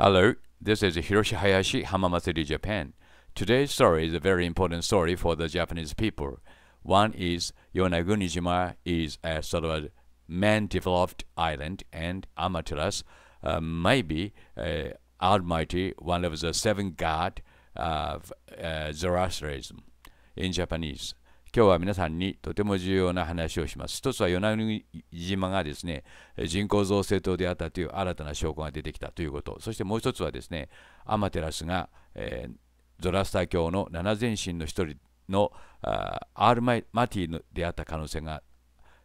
Hello, this is Hiroshi Hayashi, Hamamatsuri, Japan. Today's story is a very important story for the Japanese people. One is Yonagunijima is a sort of a man-developed island and Amaterasu uh, maybe uh, Almighty, one of the seven god of uh, Zoroastrianism in Japanese. 今日は皆さんにとても重要な話をします。一つは与那国島がですね、人口増生島であったという新たな証拠が出てきたということ、そしてもう一つはですね、アマテラスが、えー、ゾラスター教の七前神の一人のアールママティであった可能性が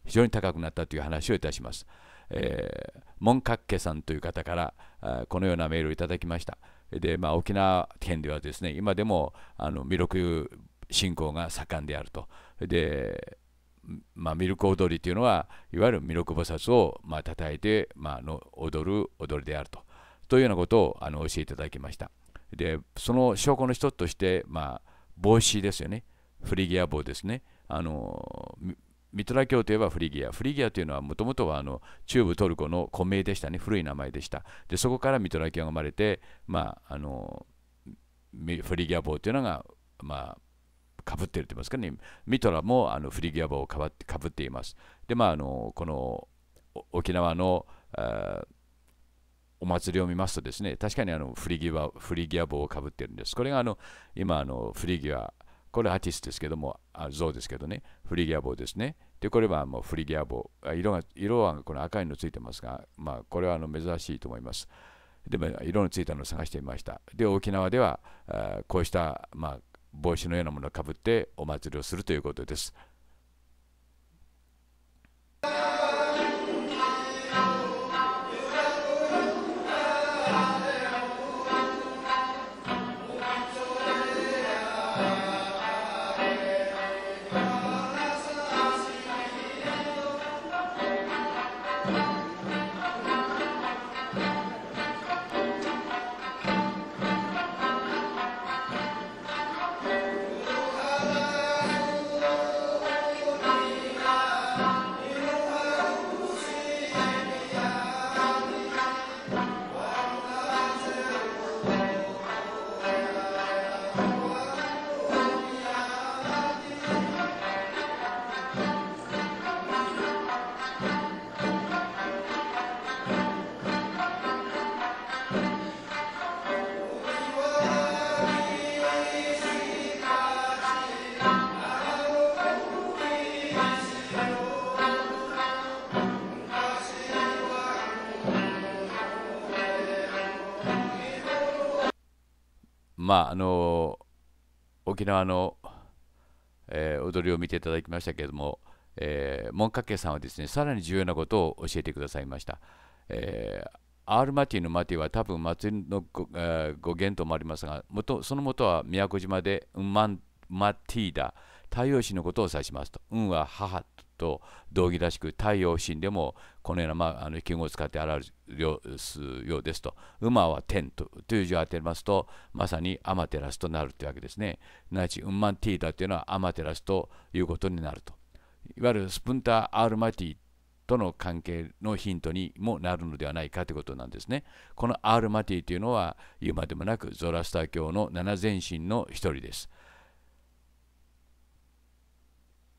非常に高くなったという話をいたします。えー、モンカッケさんという方からこのようなメールをいただきました。で、まあ、沖縄県ではですね、今でもあの弥勒信仰が盛んであると。でまあ、ミルク踊りというのはいわゆる弥勒菩薩をまあ叩いて、まあの踊る踊りであるとというようなことをあの教えていただきましたでその証拠の一つとして、まあ、帽子ですよねフリギア帽ですねあのミトラ教といえばフリギア。フリギアというのはもともとはあの中部トルコの古名でしたね。古い名前でした。で、そこからミトラ教が生まれて、まあ、あのフリギア帽というのが、まあ、かぶってるって言いますかね、ミトラもあのフリギア帽をかぶってかぶっています。で、まあ、あのこの沖縄のお祭りを見ますとですね、確かにあのフリギアフリギア帽をかぶっているんです。これがあの今あのフリギア、これアーティストですけども、あ像ですけどね、フリギア帽ですね。で、これはもうフリギア帽。色が色はこの赤いのついてますが、まあ、これはあの珍しいと思います。でも色のついたのを探してみました。で、沖縄では、あこうした、まあ、帽子のようなものをかぶってお祭りをするということです。まああの沖縄の、えー、踊りを見ていただきましたけれども、えー、モンカさんはですねさらに重要なことを教えてくださいました。えーアール・マティのマティは多分祭りの語,、え源ともありますが元その元は宮古島でウンマンマティーダ太陽神のことを指しますと運は母と同義らしく太陽神でもこのような、まあ、あの記号を使って表すようですと馬は天とという字を当てますとまさにアマテラスとなるというわけですねすなわちウンマンティーダというのはアマテラスということになるといわゆるスプンター・アールマティとの関係のヒントにもなるのではないかということなんですね。このアールマティというのは言うまでもなくゾラスター教の七前身の一人です。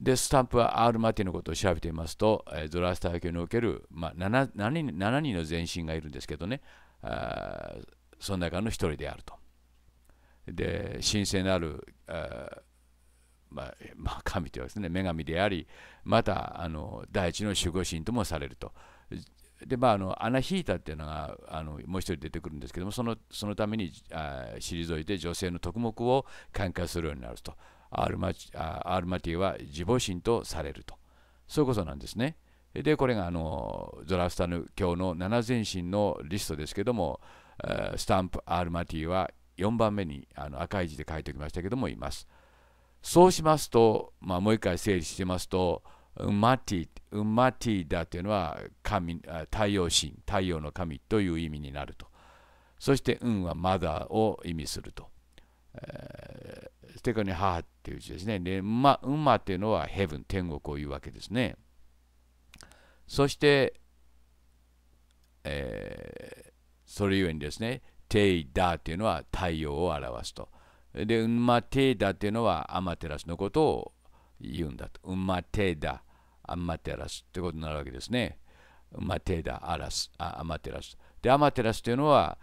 で、スタンプはアール・マティのことを調べてみますと、えー、ゾラスター教における、まあ7、7, 人7人の前身がいるんですけどね、あその中の1人であると。で、神聖なる、あまあ、まあ、神というですね、女神であり、またあの大地の守護神ともされると。でまあ、あのアナヒータっていうのがあのもう1人出てくるんですけどもそのそのためにあ退いて女性の徳目を寛解するようになるとアルマアルマティは自母神とされるとそういうことなんですね。でこれがあのゾラスタヌ教の七前神のリストですけどもスタンプアルマティは4番目にあの赤い字で書いておきましたけどもいます。そうしますと、まあ、もう一回整理してますとウマティウマティだというのは神太陽神太陽の神という意味になるとそして運はマダーを意味するとテカに母っていう字ですね。で、馬、馬っていうのはヘブン、天国を言うわけですね。そして、えー、それゆえにですね、テイダーっていうのは太陽を表すと。で、馬テイダっていうのはアマテラスのことを言うんだと。馬テイダ、アマテラスってことになるわけですね。馬テイダ、アラス、アマテラス。で、アマテラスというのは、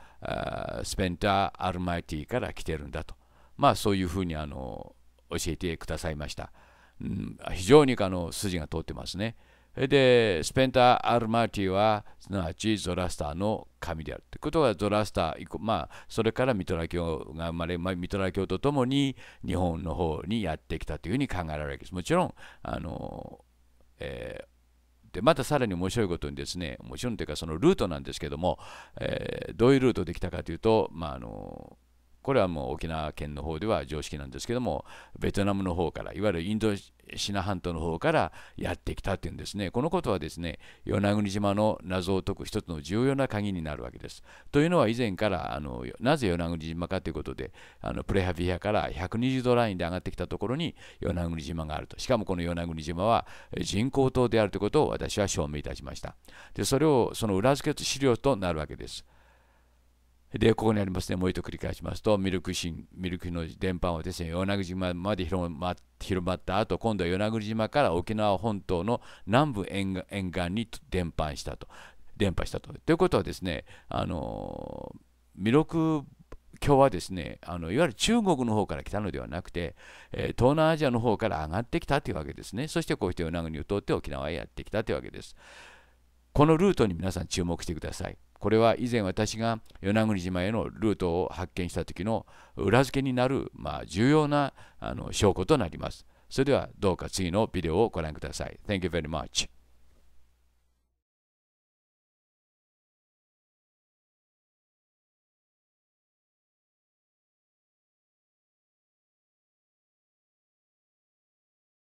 スペンター・アルマイティから来てるんだと。まあ、そういうふうにあの教えてくださいました。うん、非常にあの筋が通ってますね。で、スペンター・アルマーティは、すなわちゾラスターの神である。ということは、ゾラスター、まあ、それからミトラ教が生まれ、まあ、ミトラ教とともに日本の方にやってきたというふうに考えられるわけです。もちろん、あの、えーでまたさらに面白いことにですね、面白いというかそのルートなんですけども、えー、どういうルートできたかというと、まあ、あのこれはもう沖縄県の方では常識なんですけどもベトナムの方からいわゆるインドシナ半島の方からやってきたっていうんですねこのことはですね与那国島の謎を解く一つの重要な鍵になるわけです。というのは以前からあのなぜ与那国島かということであのプレハビアから120度ラインで上がってきたところに与那国島があるとしかもこの与那国島は人工島であるということを私は証明いたしました。でそれをその裏付けと資料となるわけです。で、ここにありますね、もう一度繰り返しますと、ミルク神、ミルクの電波はですね、与那国島まで広ま広まった後、今度は与那国島から沖縄本島の南部沿岸に伝播したと。伝播したと。ということはですね、あの、弥勒教はですねあのいわゆる中国の方から来たのではなくて、えー、東南アジアの方から上がってきたというわけですねそしてこうして与那国を通って沖縄へやってきたというわけですこのルートに皆さん注目してくださいこれは以前私が与那国島へのルートを発見した時の裏付けになる、まあ、重要なあの証拠となります。それではどうか次のビデオをご覧ください。Thank you very much.